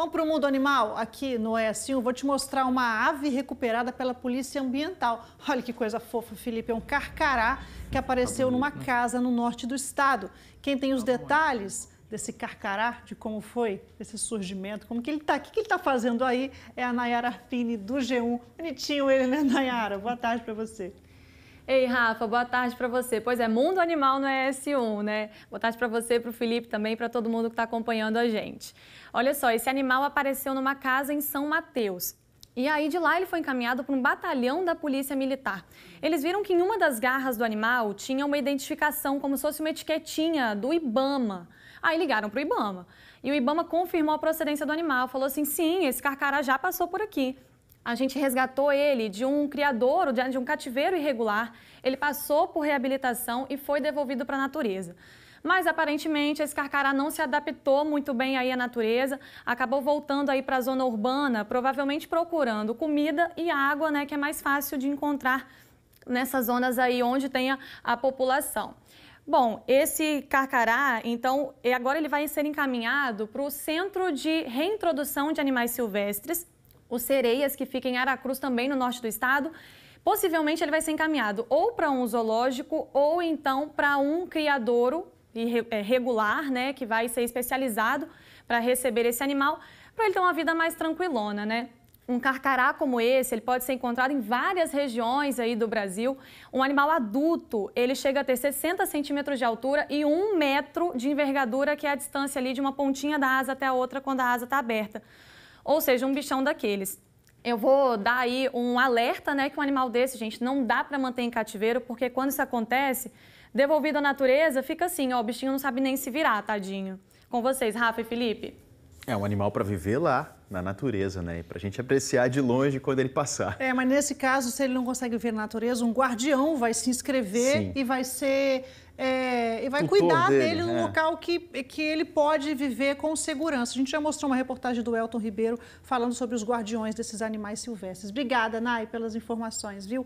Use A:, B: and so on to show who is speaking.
A: Vamos para o mundo animal aqui no Oeste. É assim, eu vou te mostrar uma ave recuperada pela polícia ambiental. Olha que coisa fofa, Felipe. É um carcará que tá apareceu numa né? casa no norte do estado. Quem tem os tá detalhes desse carcará, de como foi esse surgimento, como que ele está, o que, que ele está fazendo aí, é a Nayara Fini do G1. Bonitinho ele, né, Nayara?
B: Boa tarde para você. Ei, Rafa, boa tarde para você. Pois é, Mundo Animal no s 1 né? Boa tarde para você, para o Felipe também, para todo mundo que está acompanhando a gente. Olha só, esse animal apareceu numa casa em São Mateus. E aí, de lá, ele foi encaminhado para um batalhão da Polícia Militar. Eles viram que em uma das garras do animal tinha uma identificação, como se fosse uma etiquetinha do Ibama. Aí ligaram para o Ibama. E o Ibama confirmou a procedência do animal, falou assim: sim, esse carcará já passou por aqui. A gente resgatou ele de um criador, de um cativeiro irregular. Ele passou por reabilitação e foi devolvido para a natureza. Mas aparentemente esse carcará não se adaptou muito bem aí à natureza, acabou voltando aí para a zona urbana, provavelmente procurando comida e água, né, que é mais fácil de encontrar nessas zonas aí onde tenha a, a população. Bom, esse carcará, então, agora ele vai ser encaminhado para o Centro de Reintrodução de Animais Silvestres o Sereias, que fica em Aracruz, também no norte do estado. Possivelmente ele vai ser encaminhado ou para um zoológico ou então para um criadouro é, regular, né, que vai ser especializado para receber esse animal, para ele ter uma vida mais tranquilona, né? Um carcará como esse, ele pode ser encontrado em várias regiões aí do Brasil. Um animal adulto, ele chega a ter 60 centímetros de altura e um metro de envergadura, que é a distância ali de uma pontinha da asa até a outra quando a asa está aberta ou seja, um bichão daqueles. Eu vou dar aí um alerta, né, que um animal desse, gente, não dá para manter em cativeiro, porque quando isso acontece, devolvido à natureza, fica assim, ó, o bichinho não sabe nem se virar, tadinho. Com vocês, Rafa e Felipe.
A: É um animal para viver lá, na natureza, né? E para a gente apreciar de longe quando ele passar.
B: É, mas nesse caso, se ele não
A: consegue ver na natureza, um guardião vai se inscrever Sim. e vai ser. É, e vai Tutor cuidar dele, dele num é. local que, que ele pode viver com segurança. A gente já mostrou uma reportagem do Elton Ribeiro falando sobre os guardiões desses animais silvestres. Obrigada, Nay, pelas informações, viu?